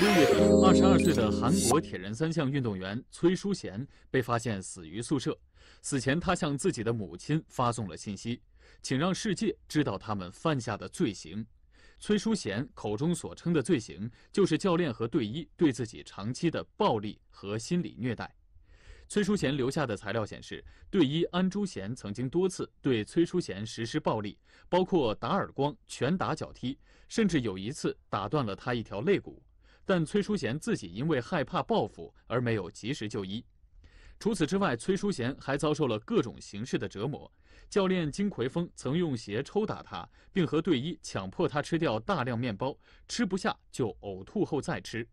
六月，二十二岁的韩国铁人三项运动员崔淑贤被发现死于宿舍。死前，他向自己的母亲发送了信息：“请让世界知道他们犯下的罪行。”崔淑贤口中所称的罪行，就是教练和队医对自己长期的暴力和心理虐待。崔淑贤留下的材料显示，队医安珠贤曾经多次对崔淑贤实施暴力，包括打耳光、拳打脚踢，甚至有一次打断了他一条肋骨。但崔淑贤自己因为害怕报复而没有及时就医。除此之外，崔淑贤还遭受了各种形式的折磨。教练金奎峰曾用鞋抽打他，并和队医强迫他吃掉大量面包，吃不下就呕吐后再吃。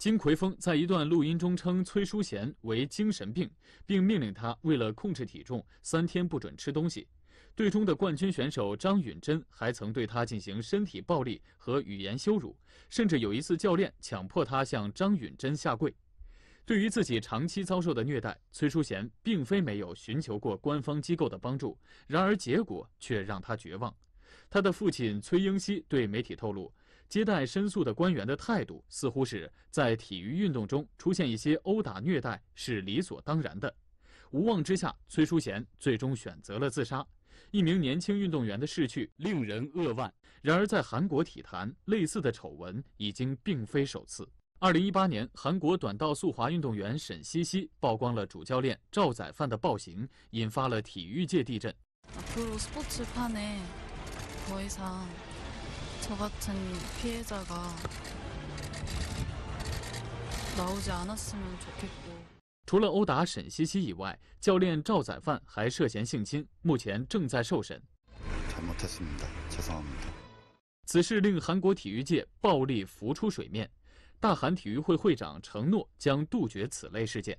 金奎峰在一段录音中称崔淑贤为精神病，并命令他为了控制体重三天不准吃东西。队中的冠军选手张允珍还曾对他进行身体暴力和语言羞辱，甚至有一次教练强迫他向张允珍下跪。对于自己长期遭受的虐待，崔淑贤并非没有寻求过官方机构的帮助，然而结果却让他绝望。他的父亲崔英熙对媒体透露。接待申诉的官员的态度似乎是在体育运动中出现一些殴打虐待是理所当然的。无望之下，崔淑贤最终选择了自杀。一名年轻运动员的逝去令人扼腕。然而，在韩国体坛，类似的丑闻已经并非首次。二零一八年，韩国短道速滑运动员沈希希曝光了主教练赵宰范的暴行，引发了体育界地震。不 s p 판에더이상除了殴打沈西西以外，教练赵宰范还涉嫌性侵，目前正在受审。此事令韩国体育界暴力浮出水面，大韩体育会会长承诺将杜绝此类事件。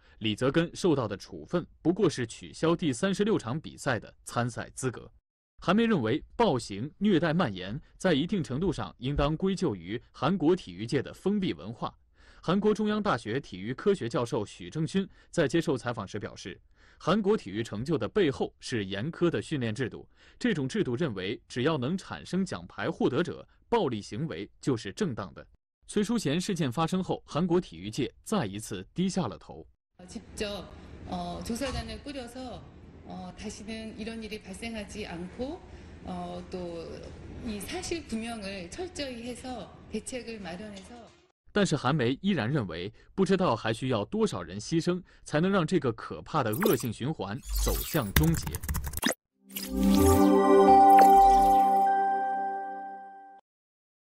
李泽根受到的处分不过是取消第三十六场比赛的参赛资格。韩媒认为，暴行虐待蔓延在一定程度上应当归咎于韩国体育界的封闭文化。韩国中央大学体育科学教授许正勋在接受采访时表示，韩国体育成就的背后是严苛的训练制度。这种制度认为，只要能产生奖牌获得者，暴力行为就是正当的。崔淑贤事件发生后，韩国体育界再一次低下了头。 어, 직접 어, 조사단을 꾸려서 어, 다시는 이런 일이 발생하지 않고 어, 또이 사실 규명을 철저히 해서 대책을 마련해서 但是韩媒依然认为不知道还需要多少人牺牲才能让这个可怕的恶性循环走向终结